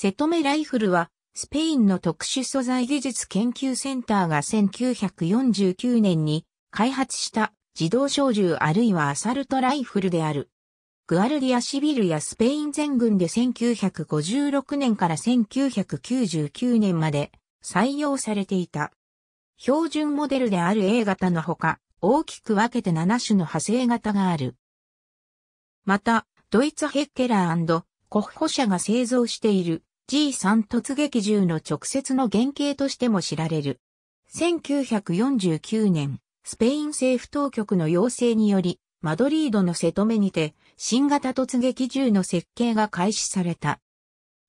セトメライフルは、スペインの特殊素材技術研究センターが1949年に開発した自動小銃あるいはアサルトライフルである。グアルディアシビルやスペイン全軍で1956年から1999年まで採用されていた。標準モデルである A 型のほか、大きく分けて7種の派生型がある。また、ドイツヘッケラーコッホ社が製造している G3 突撃銃の直接の原型としても知られる。1949年、スペイン政府当局の要請により、マドリードの瀬戸目にて、新型突撃銃の設計が開始された。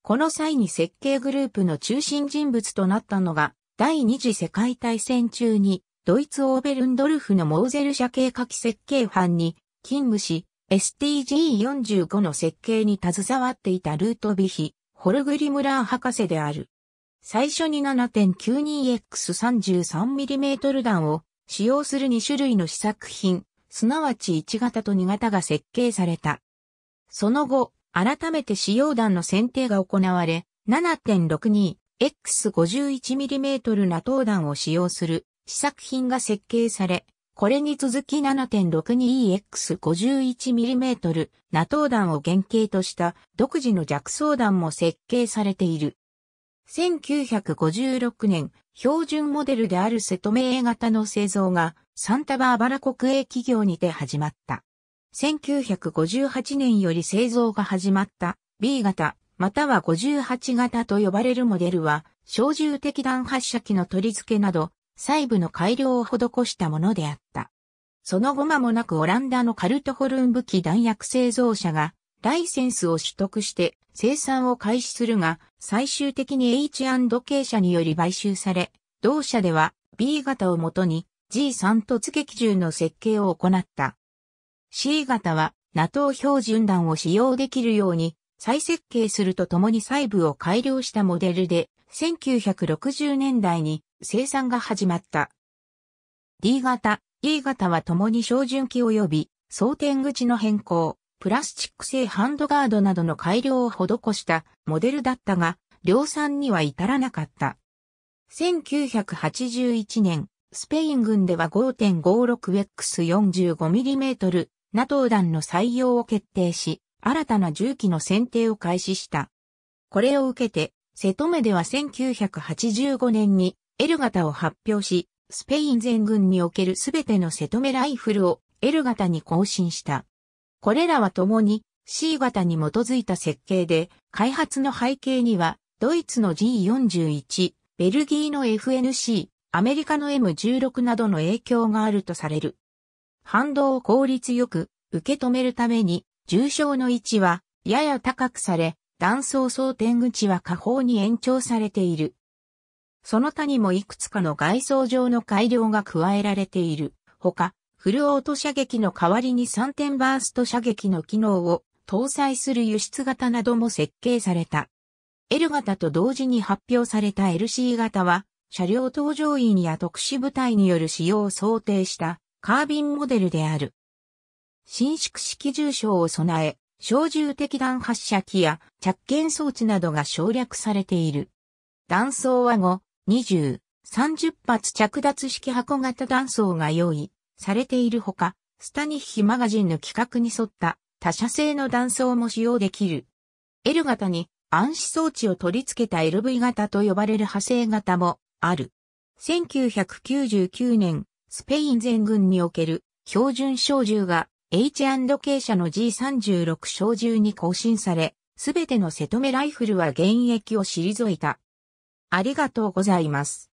この際に設計グループの中心人物となったのが、第二次世界大戦中に、ドイツオーベルンドルフのモーゼル社計画設計班に勤務し、STG45 の設計に携わっていたルートビヒ、ホルグリムラー博士である。最初に 7.92X33mm 弾を使用する2種類の試作品、すなわち1型と2型が設計された。その後、改めて使用弾の選定が行われ、7.62X51mm ナトー弾を使用する試作品が設計され、これに続き 7.62EX51mm ナトー弾を原型とした独自の弱層弾も設計されている。1956年、標準モデルである瀬戸名型の製造がサンタバーバラ国営企業にて始まった。1958年より製造が始まった B 型または58型と呼ばれるモデルは小銃的弾発射機の取り付けなど細部の改良を施したものであった。その後間もなくオランダのカルトホルン武器弾薬製造者がライセンスを取得して生産を開始するが、最終的に H&K 社により買収され、同社では B 型をもとに G3 突撃銃の設計を行った。C 型は NATO 標準弾を使用できるように再設計するとともに細部を改良したモデルで1960年代に生産が始まった。D 型、E 型は共に標準機及び装填口の変更、プラスチック製ハンドガードなどの改良を施したモデルだったが、量産には至らなかった。1981年、スペイン軍では 5.56X45mm ナトウ弾の採用を決定し、新たな銃器の選定を開始した。これを受けて、瀬戸目では1985年に L 型を発表し、スペイン全軍におけるすべての瀬戸目ライフルを L 型に更新した。これらは共に C 型に基づいた設計で、開発の背景には、ドイツの G41、ベルギーの FNC、アメリカの M16 などの影響があるとされる。反動を効率よく受け止めるために、重症の位置はやや高くされ、断層装填口は下方に延長されている。その他にもいくつかの外装上の改良が加えられている。ほか、フルオート射撃の代わりに3点バースト射撃の機能を搭載する輸出型なども設計された。L 型と同時に発表された LC 型は、車両搭乗員や特殊部隊による使用を想定したカービンモデルである。伸縮式重傷を備え、小銃的弾発射機や着剣装置などが省略されている。弾倉は5、20、30発着脱式箱型弾倉が用意されているほか、スタニッヒマガジンの規格に沿った他社製の弾倉も使用できる。L 型に暗視装置を取り付けた LV 型と呼ばれる派生型もある。1999年、スペイン全軍における標準小銃が H&K 社の G36 小銃に更新され、すべての瀬戸目ライフルは現役を退いた。ありがとうございます。